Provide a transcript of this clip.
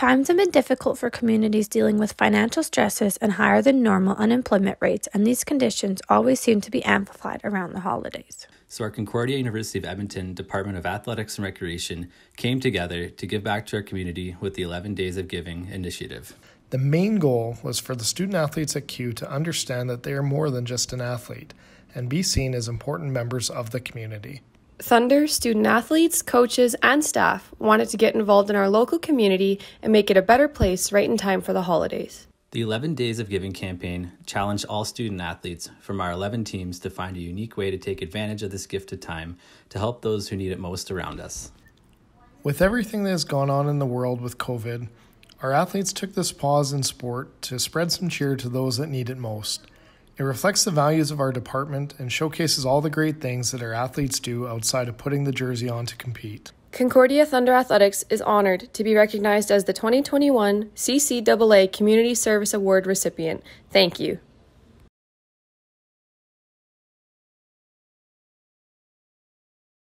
Times have been difficult for communities dealing with financial stresses and higher than normal unemployment rates, and these conditions always seem to be amplified around the holidays. So, our Concordia University of Edmonton Department of Athletics and Recreation came together to give back to our community with the 11 Days of Giving initiative. The main goal was for the student athletes at Q to understand that they are more than just an athlete and be seen as important members of the community. Thunder student athletes, coaches, and staff wanted to get involved in our local community and make it a better place right in time for the holidays. The 11 Days of Giving campaign challenged all student athletes from our 11 teams to find a unique way to take advantage of this gift of time to help those who need it most around us. With everything that has gone on in the world with COVID, our athletes took this pause in sport to spread some cheer to those that need it most. It reflects the values of our department and showcases all the great things that our athletes do outside of putting the jersey on to compete. Concordia Thunder Athletics is honored to be recognized as the 2021 CCAA Community Service Award recipient. Thank you.